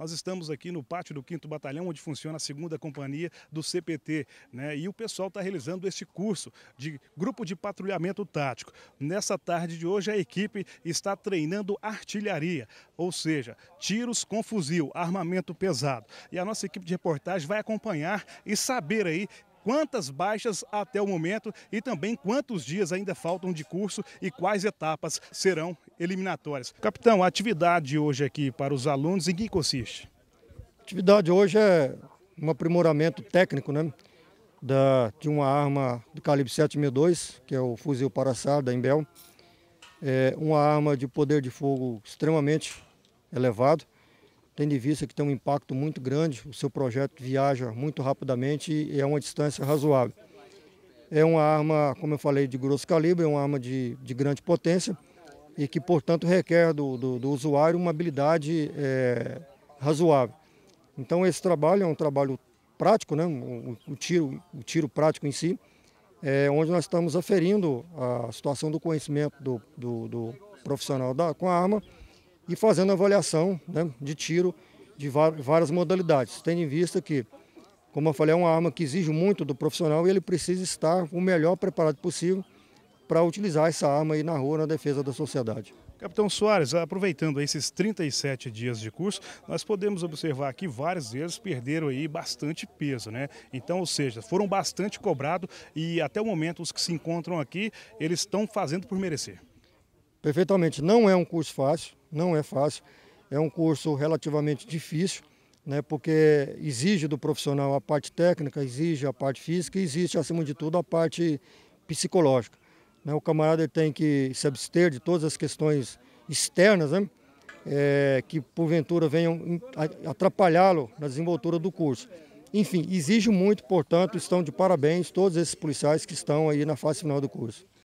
Nós estamos aqui no pátio do 5 Batalhão, onde funciona a segunda companhia do CPT, né? E o pessoal está realizando este curso de grupo de patrulhamento tático. Nessa tarde de hoje, a equipe está treinando artilharia, ou seja, tiros com fuzil, armamento pesado. E a nossa equipe de reportagem vai acompanhar e saber aí quantas baixas até o momento e também quantos dias ainda faltam de curso e quais etapas serão eliminatórias. Capitão, a atividade hoje aqui para os alunos em que consiste? A atividade hoje é um aprimoramento técnico, né? Da, de uma arma do calibre 762, que é o fuzil paraçar da Imbel. É uma arma de poder de fogo extremamente elevado tendo em vista que tem um impacto muito grande, o seu projeto viaja muito rapidamente e é uma distância razoável. É uma arma, como eu falei, de grosso calibre, é uma arma de, de grande potência e que, portanto, requer do, do, do usuário uma habilidade é, razoável. Então, esse trabalho é um trabalho prático, né? o, o tiro, o tiro prático em si, é, onde nós estamos aferindo a situação do conhecimento do, do, do profissional da, com a arma e fazendo avaliação né, de tiro de várias modalidades, tendo em vista que, como eu falei, é uma arma que exige muito do profissional e ele precisa estar o melhor preparado possível para utilizar essa arma aí na rua na defesa da sociedade. Capitão Soares, aproveitando esses 37 dias de curso, nós podemos observar que vários deles perderam aí bastante peso, né? Então, ou seja, foram bastante cobrados e até o momento os que se encontram aqui, eles estão fazendo por merecer. Perfeitamente, não é um curso fácil, não é fácil. É um curso relativamente difícil, né, porque exige do profissional a parte técnica, exige a parte física e existe, acima de tudo, a parte psicológica. Né? O camarada tem que se abster de todas as questões externas né, é, que, porventura, venham atrapalhá-lo na desenvoltura do curso. Enfim, exige muito, portanto, estão de parabéns todos esses policiais que estão aí na fase final do curso.